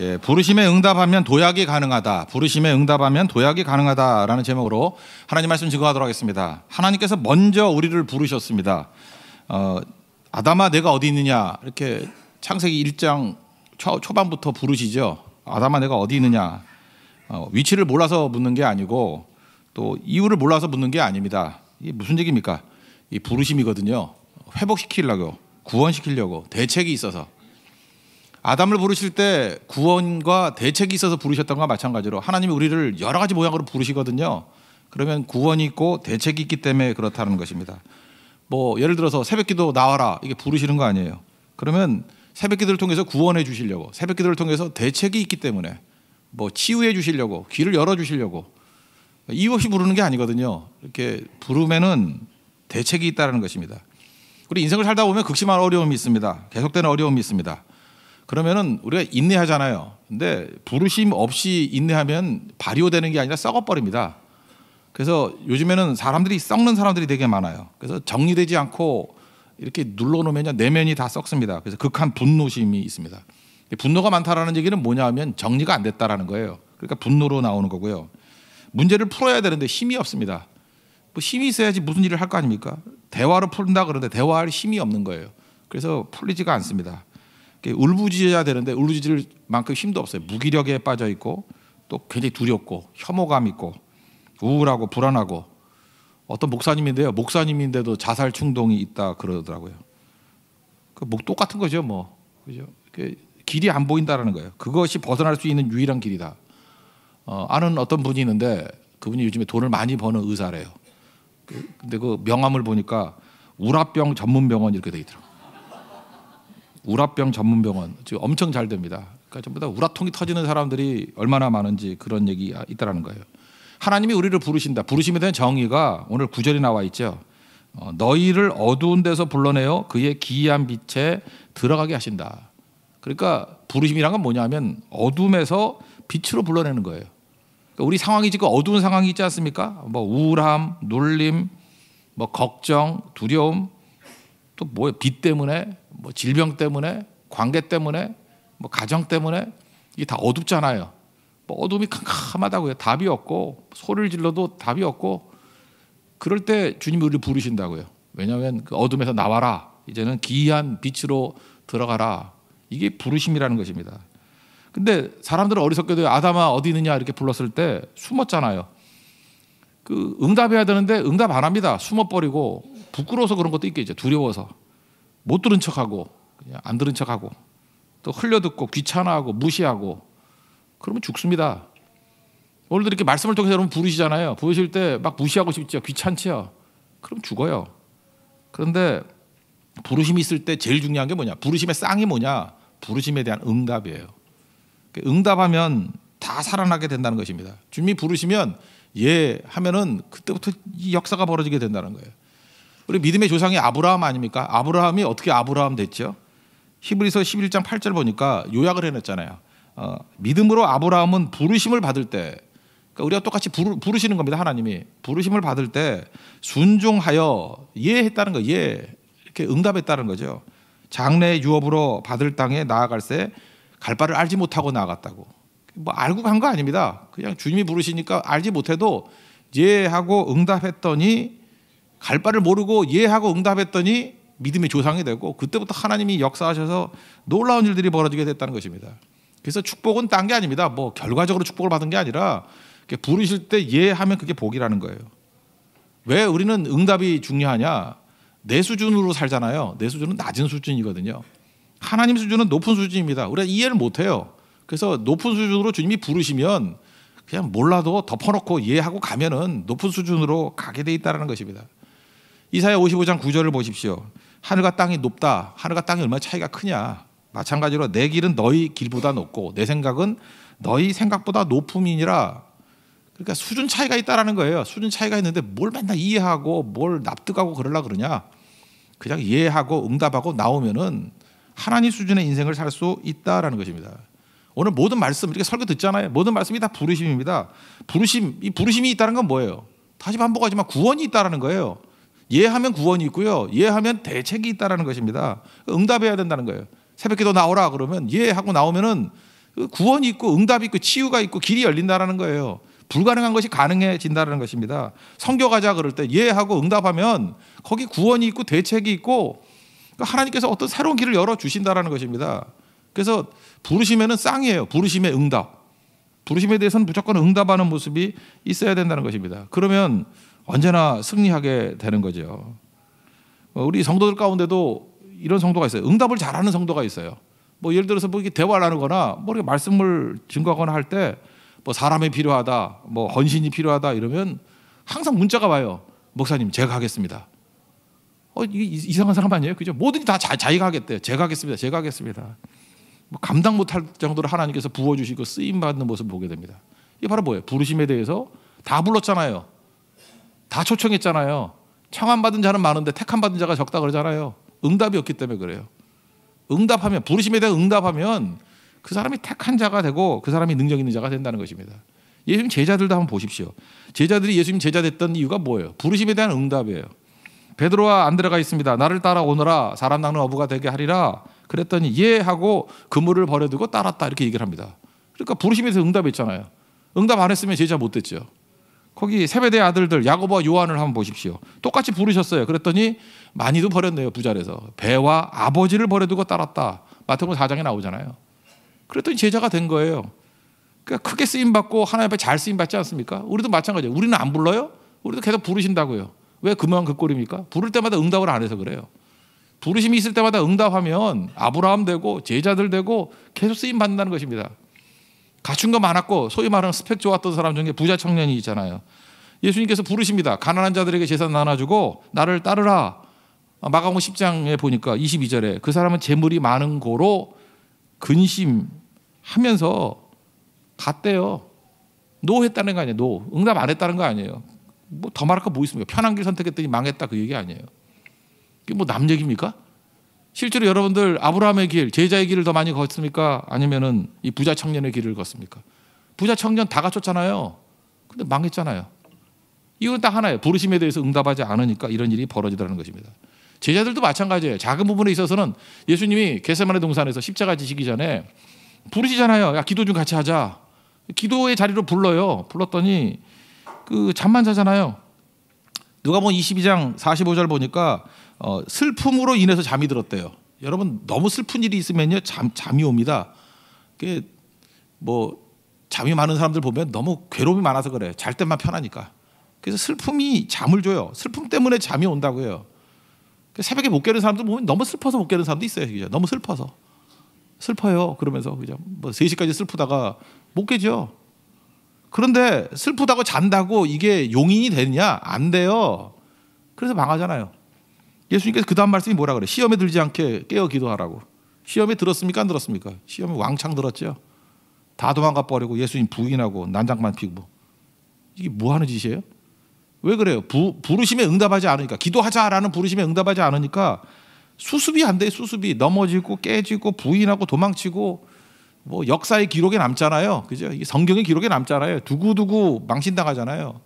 예, 부르심에 응답하면 도약이 가능하다. 부르심에 응답하면 도약이 가능하다라는 제목으로 하나님 말씀 증거하도록 하겠습니다. 하나님께서 먼저 우리를 부르셨습니다. 어, 아담아 내가 어디 있느냐 이렇게 창세기 1장 초, 초반부터 부르시죠. 아담아 내가 어디 있느냐 어, 위치를 몰라서 묻는 게 아니고 또 이유를 몰라서 묻는 게 아닙니다. 이게 무슨 얘기입니까? 이 부르심이거든요. 회복시키려고 구원시키려고 대책이 있어서 아담을 부르실 때 구원과 대책이 있어서 부르셨던 것과 마찬가지로 하나님이 우리를 여러 가지 모양으로 부르시거든요. 그러면 구원이 있고 대책이 있기 때문에 그렇다는 것입니다. 뭐 예를 들어서 새벽기도 나와라 이게 부르시는 거 아니에요. 그러면 새벽기도를 통해서 구원해 주시려고 새벽기도를 통해서 대책이 있기 때문에 뭐 치유해 주시려고 귀를 열어 주시려고 이유 없이 부르는 게 아니거든요. 이렇게 부름에는 대책이 있다는 것입니다. 우리 인생을 살다 보면 극심한 어려움이 있습니다. 계속되는 어려움이 있습니다. 그러면은 우리가 인내하잖아요. 근데 부르심 없이 인내하면 발효되는 게 아니라 썩어버립니다. 그래서 요즘에는 사람들이 썩는 사람들이 되게 많아요. 그래서 정리되지 않고 이렇게 눌러놓으면 내면이 다 썩습니다. 그래서 극한 분노심이 있습니다. 분노가 많다라는 얘기는 뭐냐하면 정리가 안 됐다라는 거예요. 그러니까 분노로 나오는 거고요. 문제를 풀어야 되는데 힘이 없습니다. 뭐 힘이 있어야지 무슨 일을 할 거 아닙니까? 대화로 푼다 그러는데 대화할 힘이 없는 거예요. 그래서 풀리지가 않습니다. 울부짖어야 되는데 울부짖을 만큼 힘도 없어요. 무기력에 빠져 있고 또 굉장히 두렵고 혐오감 있고 우울하고 불안하고 어떤 목사님인데요. 목사님인데도 자살 충동이 있다 그러더라고요. 그뭐 똑같은 거죠, 뭐 그죠? 그 길이 안 보인다라는 거예요. 그것이 벗어날 수 있는 유일한 길이다. 어, 아는 어떤 분이 있는데 그분이 요즘에 돈을 많이 버는 의사래요. 그, 근데 그 명함을 보니까 우라병 전문 병원 이렇게 돼 있더라고. 우라병 전문병원 지금 엄청 잘 됩니다. 그러니까 전부 다 우라통이 터지는 사람들이 얼마나 많은지 그런 얘기가 있다라는 거예요. 하나님이 우리를 부르신다. 부르심에 대한 정의가 오늘 구절이 나와 있죠. 어, 너희를 어두운 데서 불러내어 그의 기이한 빛에 들어가게 하신다. 그러니까 부르심이란 건 뭐냐면 어둠에서 빛으로 불러내는 거예요. 그러니까 우리 상황이 지금 어두운 상황이 있지 않습니까? 뭐 우울함, 눌림, 뭐 걱정, 두려움, 또 뭐야 빚 때문에 뭐 질병 때문에 관계 때문에 뭐 가정 때문에 이게 다 어둡잖아요. 뭐 어둠이 캄캄하다고요. 답이 없고 소리를 질러도 답이 없고 그럴 때 주님이 우리를 부르신다고요. 왜냐하면 그 어둠에서 나와라. 이제는 기이한 빛으로 들어가라. 이게 부르심이라는 것입니다. 근데 사람들은 어리석게도 아담아 어디 있느냐 이렇게 불렀을 때 숨었잖아요. 그 응답해야 되는데 응답 안 합니다. 숨어버리고 부끄러워서 그런 것도 있겠죠. 두려워서 못 들은 척하고 그냥 안 들은 척하고 또 흘려듣고 귀찮아하고 무시하고 그러면 죽습니다. 오늘도 이렇게 말씀을 통해서 여러분 부르시잖아요. 부르실 때 막 무시하고 싶죠. 귀찮죠 그럼 죽어요. 그런데 부르심이 있을 때 제일 중요한 게 뭐냐? 부르심의 쌍이 뭐냐? 부르심에 대한 응답이에요. 그 응답하면 다 살아나게 된다는 것입니다. 주님이 부르시면 예 하면은 그때부터 이 역사가 벌어지게 된다는 거예요. 우리 믿음의 조상이 아브라함 아닙니까? 아브라함이 어떻게 아브라함 됐죠? 히브리서 11장 8절 보니까 요약을 해놨잖아요. 어, 믿음으로 아브라함은 부르심을 받을 때, 그러니까 우리가 똑같이 부르, 부르시는 겁니다. 하나님이 부르심을 받을 때 순종하여 예했다는 거, 예 이렇게 응답했다는 거죠. 장래 유업으로 받을 땅에 나아갈새 갈 바를 알지 못하고 나갔다고뭐 알고 간 거 아닙니다. 그냥 주님이 부르시니까 알지 못해도 예하고 응답했더니 갈 바를 모르고 예하고 응답했더니 믿음의 조상이 되고 그때부터 하나님이 역사하셔서 놀라운 일들이 벌어지게 됐다는 것입니다. 그래서 축복은 딴 게 아닙니다. 뭐 결과적으로 축복을 받은 게 아니라 부르실 때 예하면 그게 복이라는 거예요. 왜 우리는 응답이 중요하냐? 내 수준으로 살잖아요. 내 수준은 낮은 수준이거든요. 하나님 수준은 높은 수준입니다. 우리가 이해를 못 해요. 그래서 높은 수준으로 주님이 부르시면 그냥 몰라도 덮어놓고 이해하고 가면은 높은 수준으로 가게 돼 있다는 것입니다. 이사야 55장 9절을 보십시오. 하늘과 땅이 높다. 하늘과 땅이 얼마나 차이가 크냐. 마찬가지로 내 길은 너희 길보다 높고 내 생각은 너희 생각보다 높음이니라. 그러니까 수준 차이가 있다라는 거예요. 수준 차이가 있는데 뭘 맨날 이해하고 뭘 납득하고 그러려 그러냐. 그냥 이해하고 응답하고 나오면은 하나님 수준의 인생을 살 수 있다라는 것입니다. 오늘 모든 말씀 이렇게 설교 듣잖아요. 모든 말씀이 다 부르심입니다. 부르심 이 부르심이 있다는 건 뭐예요? 다시 반복하지만 구원이 있다라는 거예요. 예하면 구원이 있고요. 예하면 대책이 있다라는 것입니다. 응답해야 된다는 거예요. 새벽기도 나오라 그러면 예하고 나오면은 그 구원이 있고 응답이 있고 치유가 있고 길이 열린다라는 거예요. 불가능한 것이 가능해진다는 것입니다. 성교가자 그럴 때 예하고 응답하면 거기 구원이 있고 대책이 있고 그러니까 하나님께서 어떤 새로운 길을 열어 주신다라는 것입니다. 그래서 부르심에는 쌍이에요. 부르심의 응답. 부르심에 대해서는 무조건 응답하는 모습이 있어야 된다는 것입니다. 그러면 언제나 승리하게 되는 거죠. 어, 우리 성도들 가운데도 이런 성도가 있어요. 응답을 잘하는 성도가 있어요. 뭐 예를 들어서 뭐 이렇게 대화를 하거나 는뭐 이렇게 말씀을 증거하거나 할 때 뭐 사람이 필요하다, 뭐 헌신이 필요하다 이러면 항상 문자가 와요. 목사님 제가 하겠습니다. 어, 이상한 사람 아니에요? 그죠? 뭐든지 다 자, 자기가 하겠대요. 제가 하겠습니다. 제가 하겠습니다. 뭐 감당 못할 정도로 하나님께서 부어주시고 쓰임받는 모습 보게 됩니다. 이게 바로 뭐예요? 부르심에 대해서 다 불렀잖아요. 다 초청했잖아요. 청함 받은 자는 많은데 택한 받은 자가 적다 그러잖아요. 응답이 없기 때문에 그래요. 응답하면 부르심에 대한 응답하면 그 사람이 택한 자가 되고 그 사람이 능력 있는 자가 된다는 것입니다. 예수님 제자들도 한번 보십시오. 제자들이 예수님 제자 됐던 이유가 뭐예요? 부르심에 대한 응답이에요. 베드로와 안드레가 있습니다. 나를 따라오너라 사람 낚는 어부가 되게 하리라. 그랬더니 예 하고 그물을 버려두고 따랐다 이렇게 얘기를 합니다. 그러니까 부르심에서 응답했잖아요. 응답 안 했으면 제자 못 됐죠. 거기 세베대 아들들 야고보와 요한을 한번 보십시오. 똑같이 부르셨어요. 그랬더니 많이도 버렸네요. 부자래서 배와 아버지를 버려두고 따랐다. 마태복음 4장에 나오잖아요. 그랬더니 제자가 된 거예요. 그러니까 크게 쓰임 받고 하나님 앞에 잘 쓰임 받지 않습니까? 우리도 마찬가지예요. 우리는 안 불러요? 우리도 계속 부르신다고요. 왜 그만 그 꼴입니까? 부를 때마다 응답을 안 해서 그래요. 부르심이 있을 때마다 응답하면 아브라함 되고 제자들 되고 계속 쓰임 받는다는 것입니다. 갖춘 거 많았고 소위 말하는 스펙 좋았던 사람 중에 부자 청년이 있잖아요. 예수님께서 부르십니다. 가난한 자들에게 재산 나눠주고 나를 따르라. 마가복음 10장에 보니까 22절에 그 사람은 재물이 많은 고로 근심하면서 갔대요. 노했다는 거 아니에요. 노 응답 안 했다는 거 아니에요. 뭐 더 말할 거뭐 있습니까? 편한 길 선택했더니 망했다 그 얘기 아니에요. 이게 뭐 남 얘기입니까? 실제로 여러분들 아브라함의 길, 제자의 길을 더 많이 걷습니까? 아니면은 이 부자 청년의 길을 걷습니까? 부자 청년 다 갖췄잖아요. 근데 망했잖아요. 이건 딱 하나예요. 부르심에 대해서 응답하지 않으니까 이런 일이 벌어지다는 것입니다. 제자들도 마찬가지예요. 작은 부분에 있어서는 예수님이 개세만의 동산에서 십자가 지시기 전에 부르시잖아요. 야, 기도 좀 같이 하자. 기도의 자리로 불러요. 불렀더니 그 잠만 자잖아요. 누가 뭐 22장 45절 보니까 어, 슬픔으로 인해서 잠이 들었대요. 여러분 너무 슬픈 일이 있으면요 잠 잠이 옵니다. 그뭐 잠이 많은 사람들 보면 너무 괴로움이 많아서 그래요. 잘 때만 편하니까. 그래서 슬픔이 잠을 줘요. 슬픔 때문에 잠이 온다고요. 그 새벽에 못 깨는 사람들 보면 너무 슬퍼서 못 깨는 사람도 있어요. 그죠? 너무 슬퍼서 슬퍼요. 그러면서 그죠? 뭐 3시까지 슬프다가 못 깨죠. 그런데 슬프다고 잔다고 이게 용인이 되느냐? 안 돼요. 그래서 망하잖아요. 예수님께서 그 다음 말씀이 뭐라 그래? 시험에 들지 않게 깨어 기도하라고. 시험에 들었습니까? 안 들었습니까? 시험에 왕창 들었죠. 다 도망가 버리고 예수님 부인하고 난장만 피고. 이게 뭐 하는 짓이에요? 왜 그래요? 부, 부르심에 응답하지 않으니까 기도하자라는 부르심에 응답하지 않으니까 수습이 안 돼. 수습이 넘어지고 깨지고 부인하고 도망치고 뭐 역사의 기록에 남잖아요. 그죠? 성경의 기록에 남잖아요. 두고두고 망신당하잖아요.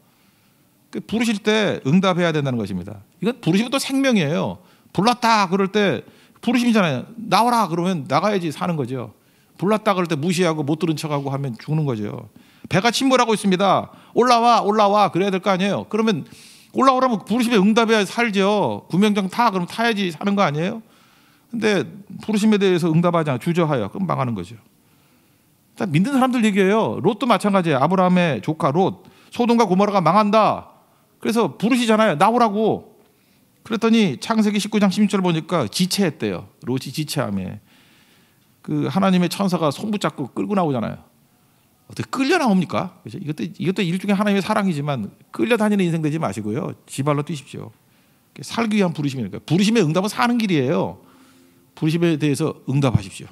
그 부르실 때 응답해야 된다는 것입니다. 이건 부르시면 또 생명이에요. 불렀다 그럴 때 부르심이잖아요. 나와라 그러면 나가야지 사는 거죠. 불렀다 그럴 때 무시하고 못 들은 척하고 하면 죽는 거죠. 배가 침몰하고 있습니다. 올라와 올라와 그래야 될 거 아니에요. 그러면 올라오라면 부르심에 응답해야 살죠. 구명정 타 그럼 타야지 사는 거 아니에요? 근데 부르심에 대해서 응답하지 않아 주저하여 그럼 망하는 거죠. 믿는 사람들 얘기예요. 롯도 마찬가지예요. 아브라함의 조카 롯 소돔과 고모라가 망한다. 그래서 부르시잖아요. 나오라고. 그랬더니 창세기 19장 16절 보니까 지체했대요. 롯이 지체함에. 그 하나님의 천사가 손붙잡고 끌고 나오잖아요. 어떻게 끌려 나옵니까? 그죠? 이것도 이것도 일종의 하나님의 사랑이지만 끌려다니는 인생 되지 마시고요. 지발로 뛰십시오. 살기 위한 부르심이니까 부르심의 응답은 사는 길이에요. 부르심에 대해서 응답하십시오.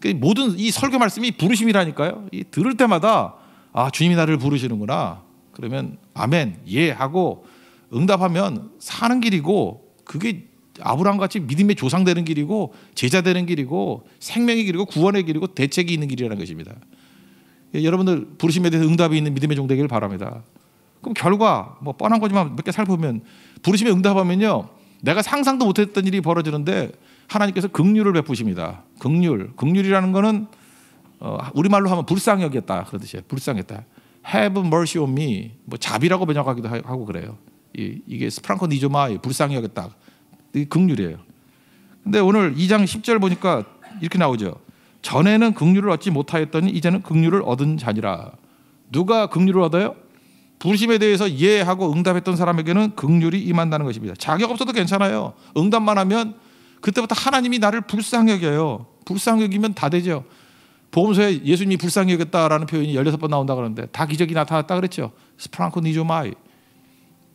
그 모든 이 설교 말씀이 부르심이라니까요. 이 들을 때마다 아 주님이 나를 부르시는구나. 그러면 아멘 예 하고 응답하면 사는 길이고 그게 아브라함 같이 믿음의 조상 되는 길이고 제자 되는 길이고 생명의 길이고 구원의 길이고 대책이 있는 길이라는 것입니다. 예, 여러분들 부르심에 대해서 응답이 있는 믿음의 종 되기를 바랍니다. 그럼 결과 뭐 뻔한 거지만 몇 개 살펴보면 부르심에 응답하면요 내가 상상도 못했던 일이 벌어지는데 하나님께서 극률을 베푸십니다. 극률 극률이라는 거는 어, 우리말로 하면 불쌍히 여겼다 그런 뜻이에요. 불쌍했다. Have mercy on me. 뭐 자비라고 번역하기도 하고 그래요. 이게 프랑코 니조마 불쌍히 하겠다. 극률이에요. 근데 오늘 2장 10절 보니까 이렇게 나오죠. 전에는 극률을 얻지 못하였더니 이제는 극률을 얻은 자니라. 누가 극률을 얻어요? 불심에 대해서 예하고 응답했던 사람에게는 극률이 임한다는 것입니다. 자격 없어도 괜찮아요. 응답만 하면 그때부터 하나님이 나를 불쌍히 여겨요. 불쌍히 여기면 다 되죠. 보험서에 예수님이 불쌍히 여겼다라는 표현이 16번 나온다 그러는데 다 기적이 나타났다 그랬죠. 스프랑코 니조마이.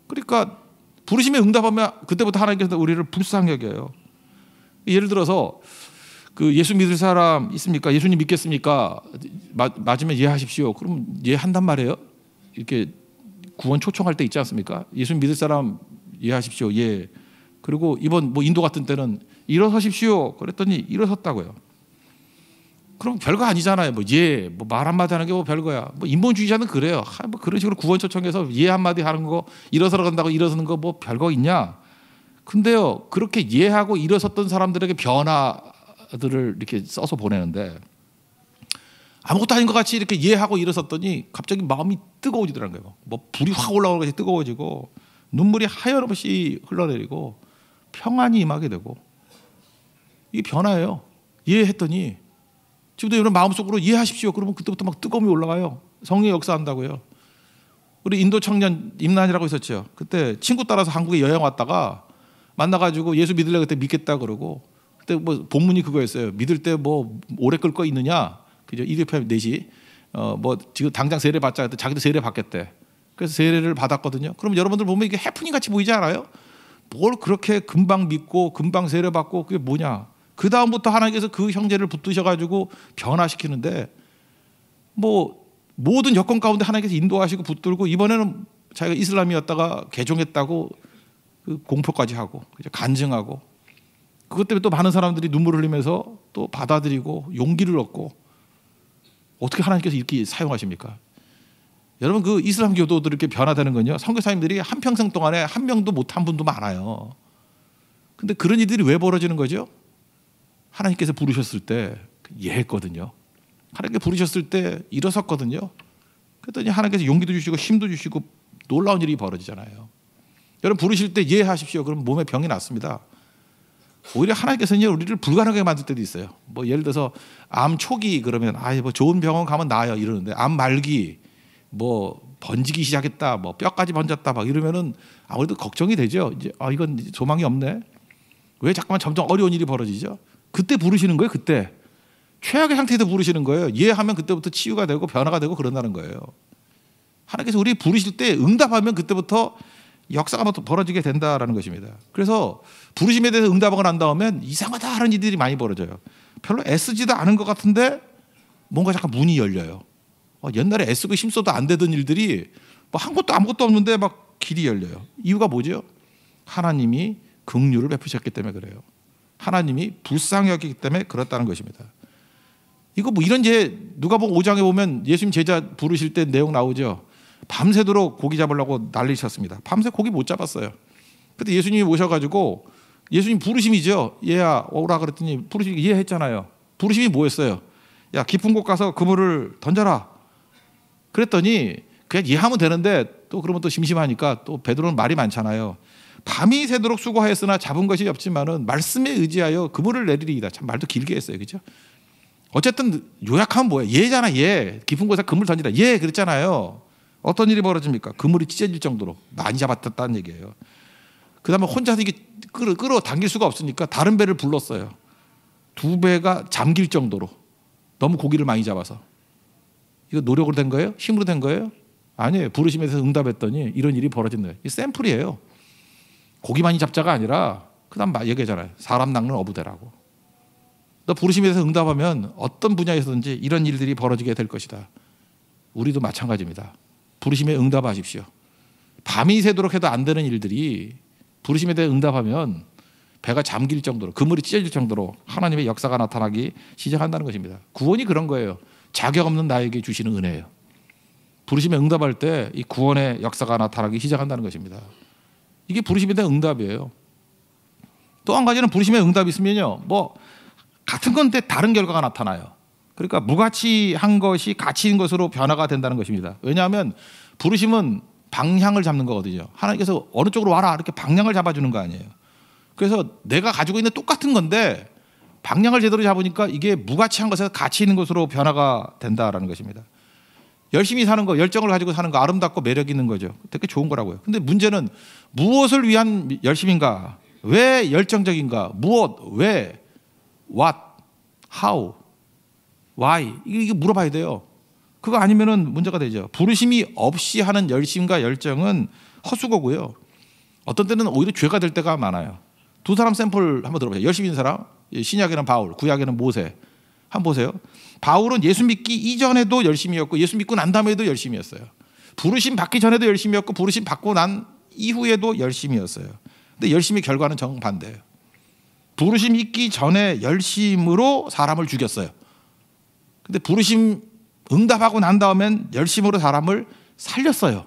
그러니까 부르심에 응답하면 그때부터 하나님께서 우리를 불쌍히 여겨요. 예를 들어서 그 예수 믿을 사람 있습니까? 예수님 믿겠습니까? 마, 맞으면 예하십시오. 그럼 예한단 말이에요. 이렇게 구원 초청할 때 있지 않습니까? 예수 믿을 사람 예하십시오. 예. 그리고 이번 뭐 인도 같은 때는 일어서십시오. 그랬더니 일어섰다고요. 그럼 별거 아니잖아요. 뭐 예, 뭐 말 한마디 하는 게 뭐 별거야. 뭐 인본주의자는 그래요. 하, 뭐 그런 식으로 구원 초청해서 예 한마디 하는 거, 일어서러 간다고 일어서는 거 뭐 별거 있냐? 근데요, 그렇게 예하고 일어섰던 사람들에게 변화들을 이렇게 써서 보내는데 아무것도 아닌 것 같이 이렇게 예하고 일어섰더니 갑자기 마음이 뜨거워지더라는 거예요. 뭐 불이 확 올라오는 것이 뜨거워지고 눈물이 하염없이 흘러내리고 평안이 임하게 되고 이게 변화예요. 예했더니 지금도 여러분 마음속으로 이해하십시오. 그러면 그때부터 막 뜨거움이 올라가요. 성령 역사한다고요. 우리 인도 청년 임란이라고 있었죠. 그때 친구 따라서 한국에 여행 왔다가 만나가지고 예수 믿을래 그때 믿겠다 그러고 그때 뭐 본문이 그거였어요. 믿을 때 뭐 오래 끌 거 있느냐? 그죠? 일요일 4시. 어뭐 지금 당장 세례 받자 했더 자기도 세례 받겠대. 그래서 세례를 받았거든요. 그럼 여러분들 보면 이게 해프닝 같이 보이지 않아요? 뭘 그렇게 금방 믿고 금방 세례 받고 그게 뭐냐? 그 다음부터 하나님께서 그 형제를 붙드셔가지고 변화시키는데 뭐 모든 여건 가운데 하나님께서 인도하시고 붙들고 이번에는 자기가 이슬람이었다가 개종했다고 그 공포까지 하고 간증하고 그것 때문에 또 많은 사람들이 눈물을 흘리면서 또 받아들이고 용기를 얻고 어떻게 하나님께서 이렇게 사용하십니까? 여러분 그 이슬람 교도들이 이렇게 변화되는 건요 선교사님들이 한 평생 동안에 한 명도 못 한 분도 많아요. 근데 그런 일들이 왜 벌어지는 거죠? 하나님께서 부르셨을 때 예했거든요. 하나님께 부르셨을 때 일어섰거든요. 그랬더니 하나님께서 용기도 주시고 힘도 주시고 놀라운 일이 벌어지잖아요. 여러분 부르실 때 예하십시오. 그럼 몸에 병이 났습니다. 오히려 하나님께서는 우리를 불가능하게 만들 때도 있어요. 뭐 예를 들어서 암 초기 그러면 아예뭐 좋은 병원 가면 나아요 이러는데 암 말기 뭐 번지기 시작했다 뭐 뼈까지 번졌다 막 이러면은 아무래도 걱정이 되죠. 이제 아 이건 조망이 없네. 왜 자꾸만 점점 어려운 일이 벌어지죠? 그때 부르시는 거예요. 그때 최악의 상태에서 부르시는 거예요. 예하면 그때부터 치유가 되고 변화가 되고 그런다는 거예요. 하나님께서 우리 부르실 때 응답하면 그때부터 역사가 벌어지게 된다라는 것입니다. 그래서 부르심에 대해서 응답하고 난다음에 이상하다 하는 일들이 많이 벌어져요. 별로 애쓰지도 않은 것 같은데 뭔가 잠깐 문이 열려요. 어, 옛날에 애쓰고 힘써도 안 되던 일들이 뭐 한 것도 아무것도 없는데 막 길이 열려요. 이유가 뭐죠? 하나님이 긍휼을 베푸셨기 때문에 그래요. 하나님이 불쌍히 여기 때문에 그렇다는 것입니다. 이거 뭐 이런 제 누가 보고 5장에 보면 예수님 제자 부르실 때 내용 나오죠. 밤새도록 고기 잡으려고 난리셨습니다. 밤새 고기 못 잡았어요. 그때 예수님이 오셔가지고 예수님 부르심이죠. 얘야 오라 그랬더니 부르심 이해했잖아요. 부르심이 뭐였어요? 야 깊은 곳 가서 그물을 던져라. 그랬더니 그냥 이해하면 되는데 또 그러면 또 심심하니까 또 베드로는 말이 많잖아요. 밤이 새도록 수고하였으나 잡은 것이 없지만은 말씀에 의지하여 그물을 내리리이다. 참 말도 길게 했어요. 그죠? 어쨌든 요약하면 뭐야? 얘잖아 얘. 예. 깊은 곳에 그물 던지다. 얘 예, 그랬잖아요. 어떤 일이 벌어집니까? 그물이 찢어질 정도로 많이 잡았다는 얘기예요. 그 다음에 혼자서 이게 끌어, 끌어 당길 수가 없으니까 다른 배를 불렀어요. 두 배가 잠길 정도로. 너무 고기를 많이 잡아서. 이거 노력으로 된 거예요? 힘으로 된 거예요? 아니에요. 부르심에서 응답했더니 이런 일이 벌어진 거예요. 이 샘플이에요. 고기 만이 잡자가 아니라 그다음 얘기잖아요. 하 사람 낚는 어부대라고. 너 부르심에 대해서 응답하면 어떤 분야에서든지 이런 일들이 벌어지게 될 것이다. 우리도 마찬가지입니다. 부르심에 응답하십시오. 밤이 새도록 해도 안 되는 일들이 부르심에 대해 응답하면 배가 잠길 정도로 그물이 찢어질 정도로 하나님의 역사가 나타나기 시작한다는 것입니다. 구원이 그런 거예요. 자격 없는 나에게 주시는 은혜예요. 부르심에 응답할 때 이 구원의 역사가 나타나기 시작한다는 것입니다. 이게 부르심에 대한 응답이에요. 또 한 가지는 부르심에 응답이 있으면요. 뭐 같은 건데 다른 결과가 나타나요. 그러니까 무가치한 것이 가치 있는 것으로 변화가 된다는 것입니다. 왜냐하면 부르심은 방향을 잡는 거거든요. 하나님께서 어느 쪽으로 와라 이렇게 방향을 잡아주는 거 아니에요. 그래서 내가 가지고 있는 똑같은 건데 방향을 제대로 잡으니까 이게 무가치한 것에서 가치 있는 것으로 변화가 된다라는 것입니다. 열심히 사는 거, 열정을 가지고 사는 거 아름답고 매력 있는 거죠. 되게 좋은 거라고요. 근데 문제는 무엇을 위한 열심인가? 왜 열정적인가? 무엇? 왜? What? How? Why? 이게 물어봐야 돼요. 그거 아니면은 문제가 되죠. 부르심이 없이 하는 열심과 열정은 허수고고요. 어떤 때는 오히려 죄가 될 때가 많아요. 두 사람 샘플 한번 들어보세요. 열심히 사람, 신약에는 바울, 구약에는 모세. 한번 보세요. 바울은 예수 믿기 이전에도 열심히였고 예수 믿고 난 다음에도 열심이었어요. 부르심 받기 전에도 열심이었고 부르심 받고 난 이후에도 열심이었어요. 근데 열심히 결과는 정반대예요. 부르심 있기 전에 열심으로 사람을 죽였어요. 근데 부르심 응답하고 난 다음엔 열심으로 사람을 살렸어요.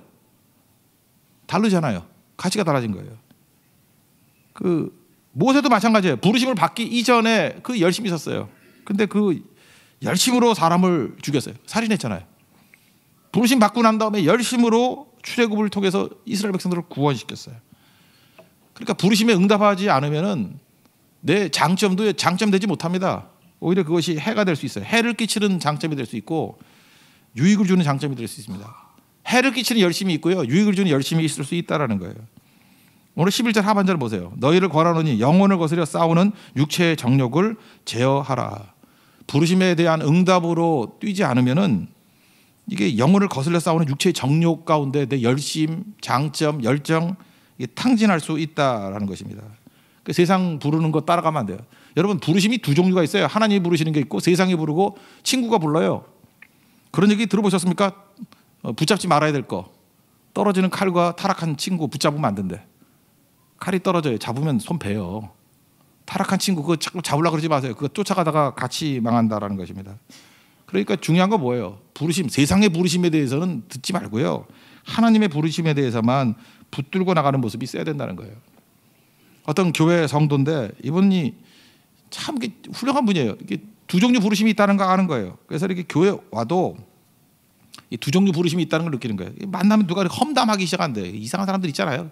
다르잖아요. 가치가 달라진 거예요. 그 모세도 마찬가지예요. 부르심을 받기 이전에 그 열심히 있었어요. 근데 그 열심으로 사람을 죽였어요. 살인했잖아요. 부르심 받고 난 다음에 열심으로 출애굽을 통해서 이스라엘 백성들을 구원시켰어요. 그러니까 부르심에 응답하지 않으면은 내 장점도 장점되지 못합니다. 오히려 그것이 해가 될 수 있어요. 해를 끼치는 장점이 될 수 있고 유익을 주는 장점이 될 수 있습니다. 해를 끼치는 열심이 있고요. 유익을 주는 열심이 있을 수 있다라는 거예요. 오늘 11절 하반절 보세요. 너희를 권하노니 영혼을 거스려 싸우는 육체의 정력을 제어하라. 부르심에 대한 응답으로 뛰지 않으면은 이게 영혼을 거슬려 싸우는 육체의 정욕 가운데 내 열심, 장점, 열정 이게 탕진할 수 있다라는 것입니다. 그 세상 부르는 거 따라가면 안 돼요. 여러분 부르심이 두 종류가 있어요. 하나님이 부르시는 게 있고 세상이 부르고 친구가 불러요. 그런 얘기 들어보셨습니까? 어, 붙잡지 말아야 될 거. 떨어지는 칼과 타락한 친구 붙잡으면 안 된대. 칼이 떨어져요. 잡으면 손 베요. 타락한 친구 그거 자꾸 잡으려 그러지 마세요. 그거 쫓아가다가 같이 망한다라는 것입니다. 그러니까 중요한 거 뭐예요? 부르심, 세상의 부르심에 대해서는 듣지 말고요. 하나님의 부르심에 대해서만 붙들고 나가는 모습이 있어야 된다는 거예요. 어떤 교회 성도인데 이분이 참 훌륭한 분이에요. 이게 두 종류 부르심이 있다는 거 아는 거예요. 그래서 이렇게 교회 와도 이 두 종류 부르심이 있다는 걸 느끼는 거예요. 만나면 누가 험담하기 시작한대. 이상한 사람들 있잖아요.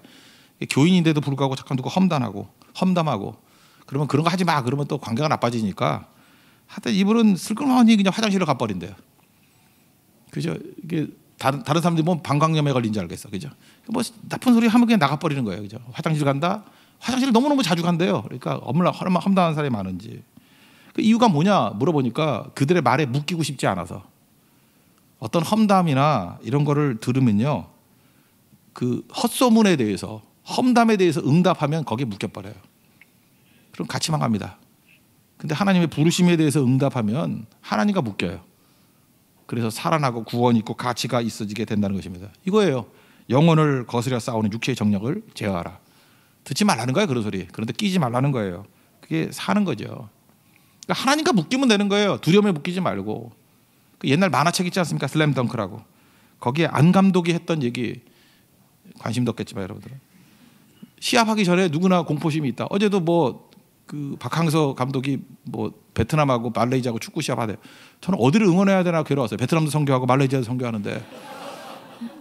교인인데도 불구하고 잠깐 누가 험담하고 험담하고 그러면 그런 거 하지 마. 그러면 또 관계가 나빠지니까 하여튼 이분은 슬그머니 그냥 화장실을 가버린대요. 그죠? 이게 다른, 다른 사람들이 보면 방광염에 걸린 줄 알겠어. 그죠? 뭐 나쁜 소리 하면 그냥 나가버리는 거예요. 그죠? 화장실 간다? 화장실을 너무너무 자주 간대요. 그러니까 얼마나 험담한 사람이 많은지. 그 이유가 뭐냐 물어보니까 그들의 말에 묶이고 싶지 않아서 어떤 험담이나 이런 거를 들으면요. 그 헛소문에 대해서 험담에 대해서 응답하면 거기에 묶여버려요. 그럼 같이 망합니다 근데 하나님의 부르심에 대해서 응답하면 하나님과 묶여요. 그래서 살아나고 구원 있고 가치가 있어지게 된다는 것입니다. 이거예요. 영혼을 거스려 싸우는 육체의 정력을 제어하라. 듣지 말라는 거예요 그런 소리. 그런데 끼지 말라는 거예요. 그게 사는 거죠. 그러니까 하나님과 묶이면 되는 거예요. 두려움에 묶이지 말고. 그 옛날 만화책 있지 않습니까? 슬램덩크라고. 거기에 안 감독이 했던 얘기 관심도 없겠지만 여러분들 시합하기 전에 누구나 공포심이 있다. 어제도 뭐그 박항서 감독이 뭐 베트남하고 말레이시아하고 축구 시합 하대요. 저는 어디를 응원해야 되나 괴로웠어요. 베트남도 선교하고 말레이시아도 선교하는데.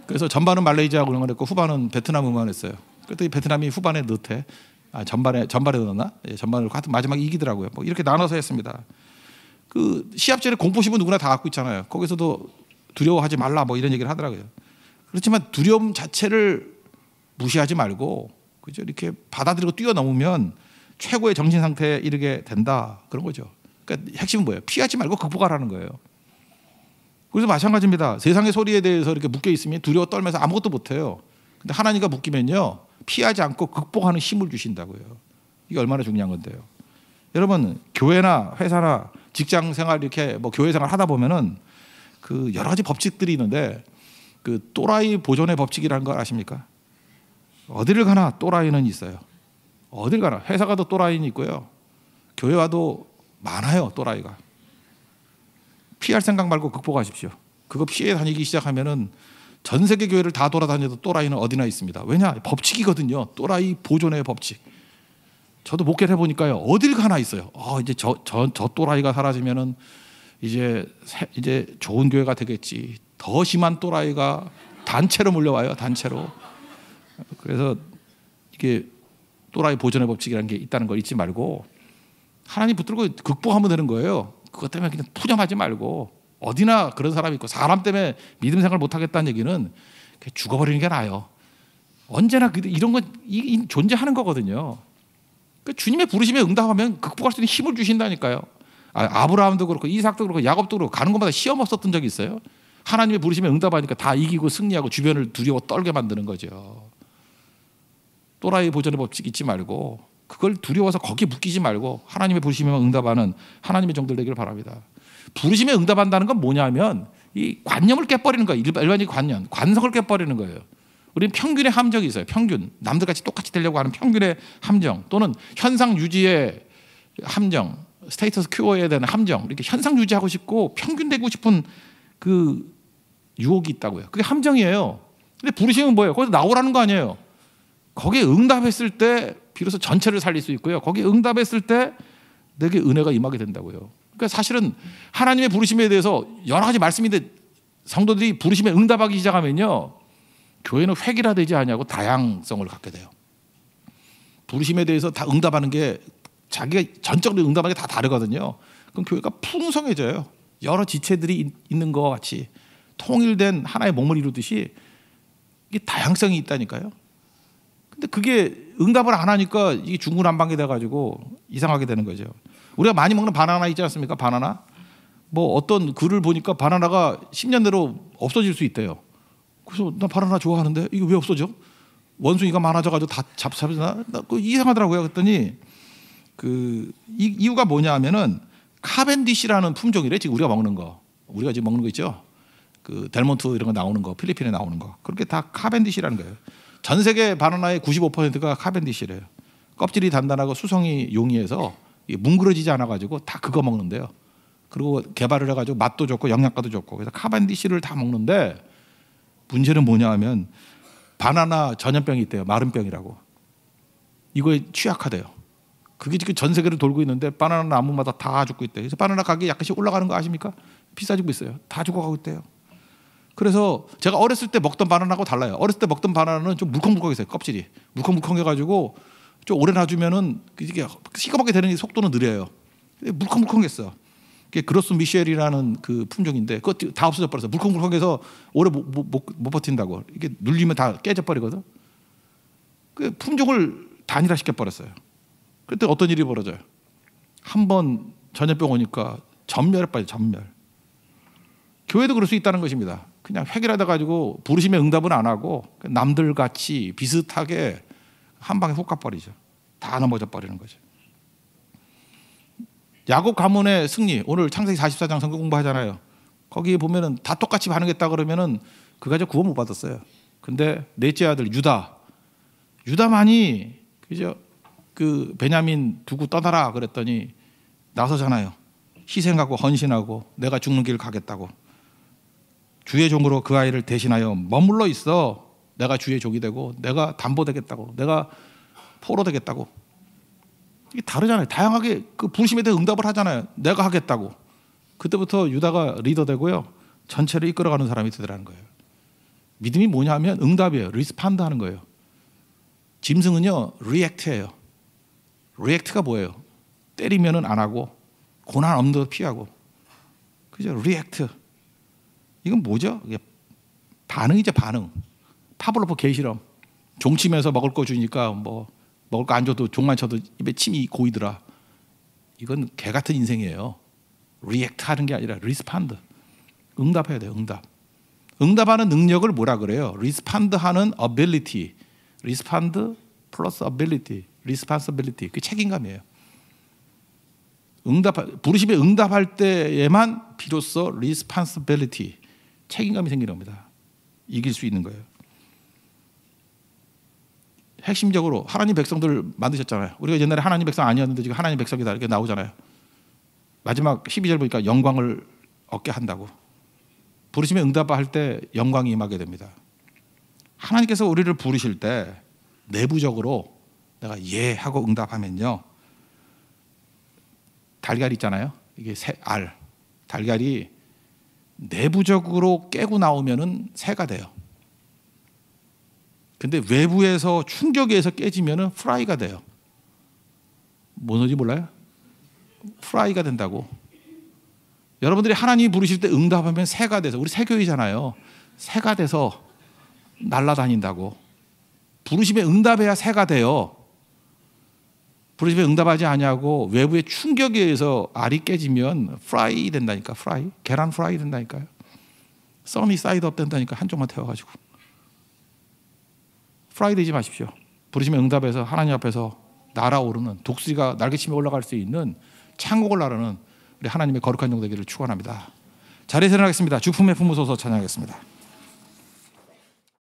그래서 전반은 말레이시아하고 응원했고 후반은 베트남 응원했어요. 그랬더니 베트남이 후반에 넣대. 아, 전반에 전반에 넣었나? 예, 전반을 하여튼 마지막에 이기더라고요. 뭐 이렇게 나눠서 했습니다. 그 시합전에 공포심은 누구나 다 갖고 있잖아요. 거기서도 두려워하지 말라 뭐 이런 얘기를 하더라고요. 그렇지만 두려움 자체를 무시하지 말고 그죠 이렇게 받아들이고 뛰어넘으면 최고의 정신 상태에 이르게 된다. 그런 거죠. 그러니까 핵심은 뭐예요? 피하지 말고 극복하라는 거예요. 그래서 마찬가지입니다. 세상의 소리에 대해서 이렇게 묶여 있으면 두려워 떨면서 아무것도 못 해요. 근데 하나님과 묶이면요. 피하지 않고 극복하는 힘을 주신다고요. 이게 얼마나 중요한 건데요. 여러분, 교회나 회사나 직장 생활 이렇게 뭐 교회 생활 하다 보면은 그 여러 가지 법칙들이 있는데 그 또라이 보존의 법칙이라는 걸 아십니까? 어디를 가나 또라이는 있어요. 어딜 가나 회사 가도 또라이는 있고요. 교회 와도 많아요 또라이가. 피할 생각 말고 극복하십시오. 그거 피해 다니기 시작하면은 전 세계 교회를 다 돌아다녀도 또라이는 어디나 있습니다. 왜냐 법칙이거든요. 또라이 보존의 법칙. 저도 목회를 해보니까요 어딜 가나 있어요. 어 이제 저저저 또라이가 사라지면은 이제 이제 좋은 교회가 되겠지. 더 심한 또라이가 단체로 몰려와요 단체로. 그래서 이게 또라이 보존의 법칙이라는 게 있다는 걸 잊지 말고 하나님 붙들고 극복하면 되는 거예요. 그것 때문에 그냥 투정하지 말고 어디나 그런 사람이 있고 사람 때문에 믿음 생활 못 하겠다는 얘기는 죽어버리는 게 나아요. 언제나 그 이런 건 존재하는 거거든요. 그 주님의 부르심에 응답하면 극복할 수 있는 힘을 주신다니까요. 아, 브라함도 그렇고 이삭도 그렇고 야곱도 그렇고 가는 곳마다 시험 없었던 적이 있어요. 하나님의 부르심에 응답하니까 다 이기고 승리하고 주변을 두려워 떨게 만드는 거죠. 또라이 보전의 법칙 잊지 말고 그걸 두려워서 거기에 묶이지 말고 하나님의 부르심에 응답하는 하나님의 정들 되기를 바랍니다. 부르심에 응답한다는 건 뭐냐면 이 관념을 깨버리는 거예요. 일반적인 관념, 관성을 깨버리는 거예요. 우리는 평균의 함정이 있어요. 평균. 남들같이 똑같이 되려고 하는 평균의 함정 또는 현상 유지의 함정, 스테이터스 큐어에 대한 함정. 이렇게 현상 유지하고 싶고 평균되고 싶은 그 유혹이 있다고요. 그게 함정이에요. 근데 부르심은 뭐예요? 거기서 나오라는 거 아니에요. 거기에 응답했을 때 비로소 전체를 살릴 수 있고요. 거기에 응답했을 때 내게 은혜가 임하게 된다고요. 그러니까 사실은 하나님의 부르심에 대해서 여러 가지 말씀인데 성도들이 부르심에 응답하기 시작하면요. 교회는 획일화되지 않냐고 다양성을 갖게 돼요. 부르심에 대해서 다 응답하는 게 자기가 전적으로 응답하는 게 다 다르거든요. 그럼 교회가 풍성해져요. 여러 지체들이 있는 것과 같이 통일된 하나의 몸을 이루듯이 이게 다양성이 있다니까요. 근데 그게 응답을 안 하니까 이게 중구난방이 돼가지고 이상하게 되는 거죠. 우리가 많이 먹는 바나나 있지 않습니까? 바나나. 뭐 어떤 글을 보니까 바나나가 10년 내로 없어질 수 있대요. 그래서 나 바나나 좋아하는데 이거 왜 없어져? 원숭이가 많아져가지고 다 잡사비나 그 이상하더라고요. 그랬더니 그 이, 이유가 뭐냐하면은 카벤디시라는 품종이래 지금 우리가 먹는 거 우리가 지금 먹는 거 있죠. 그 델몬트 이런 거 나오는 거 필리핀에 나오는 거 그렇게 다 카벤디시라는 거예요. 전 세계 바나나의 95%가 카벤디시래요. 껍질이 단단하고 수성이 용이해서 뭉그러지지 않아가지고 다 그거 먹는데요. 그리고 개발을 해가지고 맛도 좋고 영양가도 좋고 그래서 카벤디시를 다 먹는데 문제는 뭐냐 하면 바나나 전염병이 있대요. 마른병이라고 이거에 취약하대요. 그게 지금 전 세계를 돌고 있는데 바나나 나무마다 다 죽고 있대요. 그래서 바나나 가격이 약간씩 올라가는 거 아십니까? 비싸지고 있어요. 다 죽어가고 있대요. 그래서 제가 어렸을 때 먹던 바나나하고 달라요. 어렸을 때 먹던 바나나는 좀 물컹물컹했어요. 껍질이 물컹물컹해가지고 좀 오래 놔주면은 이게 시커멓게 되는 속도는 느려요. 물컹물컹했어. 그게 그로스 미셸이라는 그 품종인데 그거 다 없어져 버려서 물컹물컹해서 오래 못, 못, 못, 못 버틴다고 이게 눌리면 다 깨져 버리거든. 그 품종을 단일화 시켜 버렸어요. 그때 어떤 일이 벌어져요? 한 번 전염병 오니까 전멸에 빠져 전멸. 교회도 그럴 수 있다는 것입니다. 그냥 획일하다 가지고 부르심에 응답은 안 하고 남들 같이 비슷하게 한 방에 훅 가버리죠. 다 넘어져 버리는 거죠. 야곱 가문의 승리 오늘 창세기 44장 성경 공부하잖아요. 거기 보면은 다 똑같이 반응했다 그러면은 그가 이제 구원 못 받았어요. 근데 넷째 아들 유다 유다만이 그죠 그 베냐민 두고 떠나라 그랬더니 나서잖아요. 희생하고 헌신하고 내가 죽는 길 가겠다고. 주의 종으로 그 아이를 대신하여 머물러 있어. 내가 주의 종이 되고 내가 담보 되겠다고 내가 포로 되겠다고 이게 다르잖아요. 다양하게 그 부르심에 대해 응답을 하잖아요. 내가 하겠다고. 그때부터 유다가 리더 되고요. 전체를 이끌어가는 사람이 되더라는 거예요. 믿음이 뭐냐면 하 응답이에요. 리스판드 하는 거예요. 짐승은요. 리액트예요. 리액트가 뭐예요? 때리면은 안 하고 고난 없는 피하고. 그죠? 리액트. 이건 뭐죠? 반응이죠, 반응. 파블로프 개실험. 종 치면서 먹을 거 주니까 뭐 먹을 거 안 줘도 종만 쳐도 입에 침이 고이더라. 이건 개 같은 인생이에요. 리액트 하는 게 아니라 리스판드. 응답해야 돼 응답. 응답하는 능력을 뭐라 그래요? 리스판드 하는 어 b 리티 리스판드 플러스 어 b 리티리스판 r e s p o n s 그 책임감이에요. 응답 부르심에 응답할 때에만 비로소 리스판 p o n s i 책임감이 생기는 겁니다. 이길 수 있는 거예요. 핵심적으로 하나님 백성들 만드셨잖아요. 우리가 옛날에 하나님 백성 아니었는데 지금 하나님 백성이다 이렇게 나오잖아요. 마지막 12절 보니까 영광을 얻게 한다고. 부르심에 응답할 때 영광이 임하게 됩니다. 하나님께서 우리를 부르실 때 내부적으로 내가 예 하고 응답하면요. 달걀 있잖아요. 이게 새 알. 달걀이 내부적으로 깨고 나오면은 새가 돼요. 근데 외부에서 충격에서 깨지면은 프라이가 돼요. 뭔지 몰라요? 프라이가 된다고. 여러분들이 하나님이 부르실 때 응답하면 새가 돼서 우리 새교이잖아요. 새가 돼서 날라다닌다고. 부르심에 응답해야 새가 돼요. 부르집에 응답하지 아니하고 외부의 충격에 의해서 알이 깨지면 프라이 된다니까 프라이 계란 프라이 된다니까요 썸이 사이드업 된다니까 한쪽만 태워가지고 프라이 되지 마십시오 부르심에 응답해서 하나님 앞에서 날아오르는 독수리가 날개치며 올라갈 수 있는 창곡을 나르는 우리 하나님의 거룩한 종대기를 축원합니다 자리에서 일어겠습니다 주품에 품으소서 찬양하겠습니다